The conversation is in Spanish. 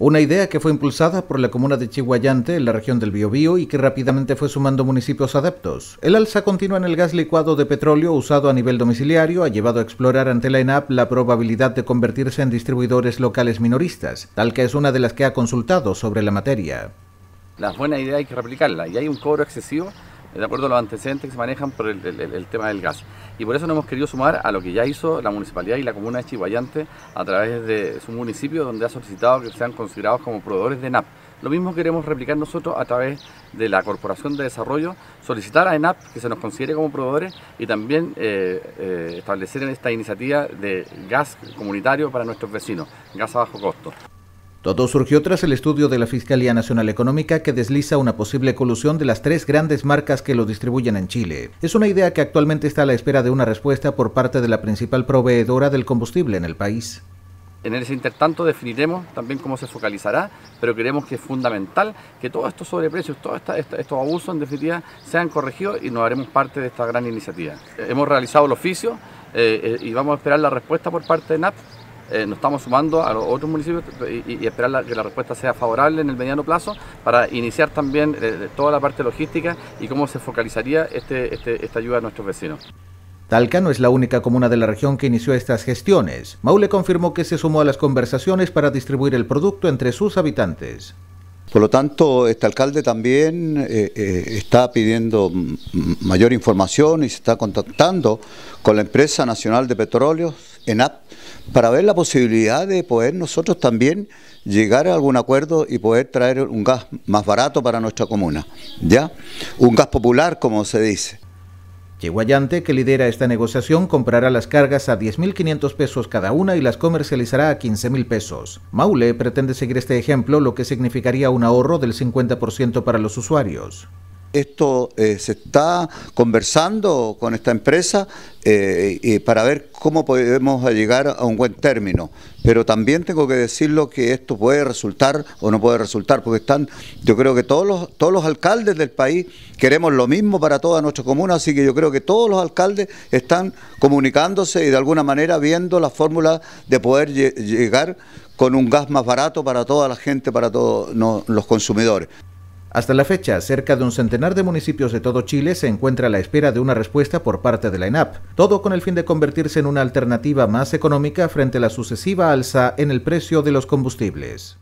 Una idea que fue impulsada por la comuna de Chihuayante en la región del Biobío y que rápidamente fue sumando municipios adeptos. El alza continua en el gas licuado de petróleo usado a nivel domiciliario ha llevado a explorar ante la ENAP la probabilidad de convertirse en distribuidores locales minoristas, tal que es una de las que ha consultado sobre la materia. La buena idea hay que replicarla y hay un cobro excesivo de acuerdo a los antecedentes que se manejan por el, tema del gas. Y por eso nos hemos querido sumar a lo que ya hizo la municipalidad y la comuna de Chihuayante a través de su municipio, donde ha solicitado que sean considerados como proveedores de NAP. Lo mismo queremos replicar nosotros a través de la Corporación de Desarrollo, solicitar a ENAP que se nos considere como proveedores y también eh, eh, establecer esta iniciativa de gas comunitario para nuestros vecinos, gas a bajo costo. Todo surgió tras el estudio de la Fiscalía Nacional Económica que desliza una posible colusión de las tres grandes marcas que lo distribuyen en Chile. Es una idea que actualmente está a la espera de una respuesta por parte de la principal proveedora del combustible en el país. En ese intertanto definiremos también cómo se focalizará, pero creemos que es fundamental que todos estos sobreprecios, todos estos abusos en definitiva sean corregidos y nos haremos parte de esta gran iniciativa. Hemos realizado el oficio eh, eh, y vamos a esperar la respuesta por parte de NAP eh, nos estamos sumando a los otros municipios y, esperar que la respuesta sea favorable en el mediano plazo para iniciar también eh, toda la parte logística y cómo se focalizaría este, este, esta ayuda a nuestros vecinos. Talca no es la única comuna de la región que inició estas gestiones. Maule confirmó que se sumó a las conversaciones para distribuir el producto entre sus habitantes. Por lo tanto, este alcalde también eh, está pidiendo mayor información y se está contactando con la empresa nacional de Petróleo app para ver la posibilidad de poder nosotros también llegar a algún acuerdo y poder traer un gas más barato para nuestra comuna, ¿ya? Un gas popular, como se dice. Chihuayante, que lidera esta negociación, comprará las cargas a 10.500 pesos cada una y las comercializará a 15.000 pesos. Maule pretende seguir este ejemplo, lo que significaría un ahorro del 50% para los usuarios esto eh, se está conversando con esta empresa eh, para ver cómo podemos llegar a un buen término. Pero también tengo que decirlo que esto puede resultar o no puede resultar, porque están, yo creo que todos los, todos los alcaldes del país queremos lo mismo para toda nuestra comuna, así que yo creo que todos los alcaldes están comunicándose y de alguna manera viendo la fórmula de poder llegar con un gas más barato para toda la gente, para todos los consumidores. Hasta la fecha, cerca de un centenar de municipios de todo Chile se encuentra a la espera de una respuesta por parte de la ENAP, todo con el fin de convertirse en una alternativa más económica frente a la sucesiva alza en el precio de los combustibles.